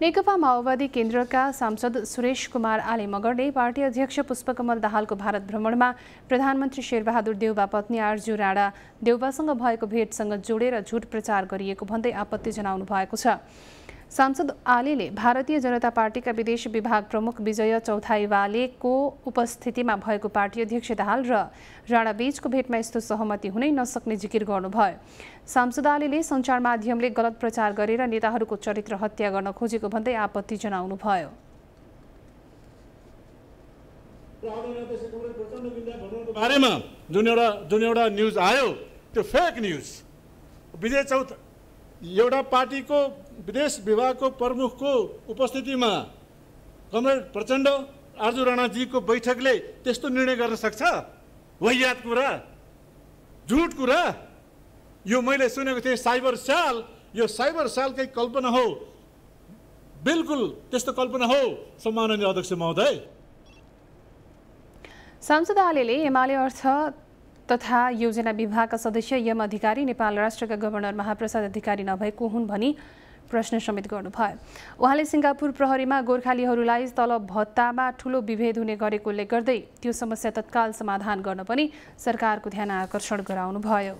नेकपा माओवादी केन्द्रका सांसद सुरेश कुमार आले मगरले पार्टी अध्यक्ष पुष्पकमल दाहालको भारत भ्रमणमा प्रधानमन्त्री शेरबहादुर देउबा पत्नी आर्जु राणा देउबासँग भएको भेटसँग जोडेर झुट प्रचार गरिएको भन्दै आपत्ति जनाउनु भएको छ सांसद आलेले भारतीय जनता पार्टीका विदेश विभाग प्रमुख विजय चौथाइवालेको उपस्थितिमा भएको पार्टी अध्यक्ष दाहाल र राणाबीचको भेटमा यस्तो सहमति हुनै नसक्ने जिकिर गर्नुभयो सांसद आलेले सञ्चार माध्यमले गलत प्रचार गरेर नेताहरूको चरित्र हत्या गर्न खोजेको भन्दै आपत्ति जनाउनुभयो बारेमा जुन एउटा जुन एउटा न्युज आयो त्यो फेक न्युज विजय एउटा पार्टीको विदेश विभागको प्रमुखको उपस्थितिमा कमरेड प्रचण्ड आर्जु राणाजीको बैठकले त्यस्तो निर्णय गर्न सक्छ वैयात कुरा झुट कुरा यो मैले सुनेको थिएँ साइबर स्याल यो साइबर स्यालकै कल्पना हो बिल्कुल त्यस्तो कल्पना हो सम्माननीय अध्यक्ष महोदय सांसद आलेले एमाले अर्थ तथा योजना विभागका सदस्य यम अधिकारी नेपाल राष्ट्रका गभर्नर महाप्रसाद अधिकारी नभएको हुन् भनी प्रश्न समेत गर्नुभयो उहाँले सिङ्गापुर प्रहरीमा गोर्खालीहरूलाई तलब भत्तामा ठुलो विभेद हुने गरेकोले गर्दै त्यो समस्या तत्काल समाधान गर्न पनि सरकारको ध्यान आकर्षण गराउनुभयो